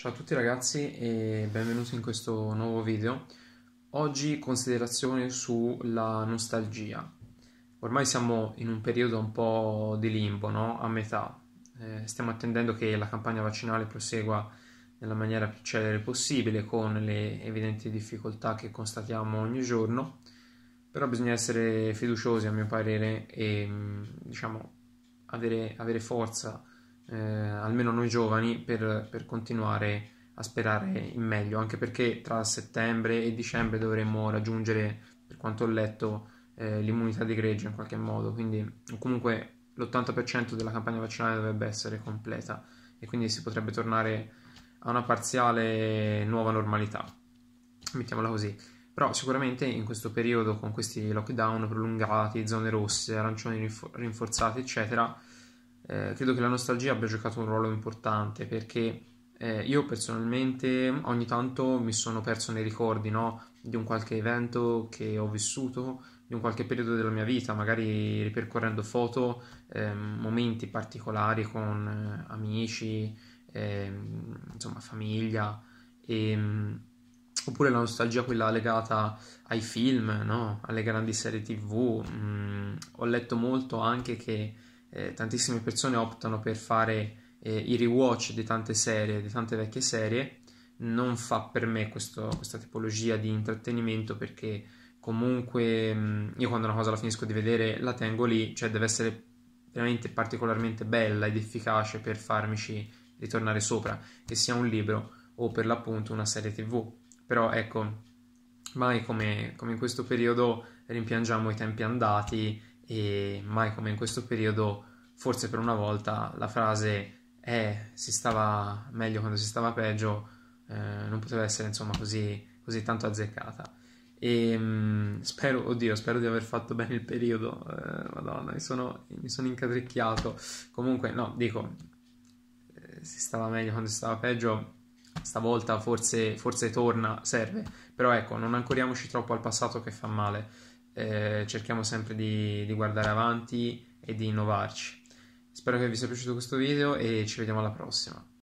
Ciao a tutti ragazzi e benvenuti in questo nuovo video. Oggi considerazione sulla nostalgia. Ormai siamo in un periodo un po' di limbo, no? a metà. Eh, stiamo attendendo che la campagna vaccinale prosegua nella maniera più celere possibile con le evidenti difficoltà che constatiamo ogni giorno, però bisogna essere fiduciosi a mio parere e mm, diciamo avere, avere forza eh, almeno noi giovani, per, per, continuare a sperare in meglio, anche perché tra settembre e dicembre dovremmo raggiungere, per quanto ho letto, eh, l'immunità di greggio in qualche modo, quindi comunque l'80% della campagna vaccinale dovrebbe essere completa e quindi si potrebbe tornare a una parziale nuova normalità, mettiamola così. Però sicuramente in questo periodo, con questi lockdown prolungati, zone rosse, arancioni rinforzate, eccetera, eh, credo che la nostalgia abbia giocato un ruolo importante perché eh, io personalmente ogni tanto mi sono perso nei ricordi no? di un qualche evento che ho vissuto, di un qualche periodo della mia vita, magari ripercorrendo foto, eh, momenti particolari con eh, amici, ehm, insomma famiglia. E, ehm, oppure la nostalgia quella legata ai film, no? alle grandi serie tv. Mm, ho letto molto anche che eh, tantissime persone optano per fare eh, i rewatch di tante serie, di tante vecchie serie, non fa per me questo, questa tipologia di intrattenimento perché comunque mh, mm, io quando una cosa la finisco di vedere la tengo lì, cioè deve essere veramente particolarmente bella ed efficace per farmici ritornare sopra, che sia un libro o per l'appunto una serie tv. Però ecco, mai come, come in questo periodo rimpiangiamo i tempi andati e mai come in questo periodo, forse per una volta, la frase eh, si stava meglio quando si stava peggio eh, non poteva essere insomma così, così tanto azzeccata. E mh, mm, spero, oddio, spero di aver fatto bene il periodo. Eh, madonna, mi sono, mi sono incatricchiato. Comunque, no, dico, eh, si stava meglio quando si stava peggio. Stavolta forse, forse torna, serve. Però ecco, non ancoriamoci troppo al passato che fa male eh, cerchiamo sempre di, di guardare avanti e di innovarci. Spero che vi sia piaciuto questo video e ci vediamo alla prossima.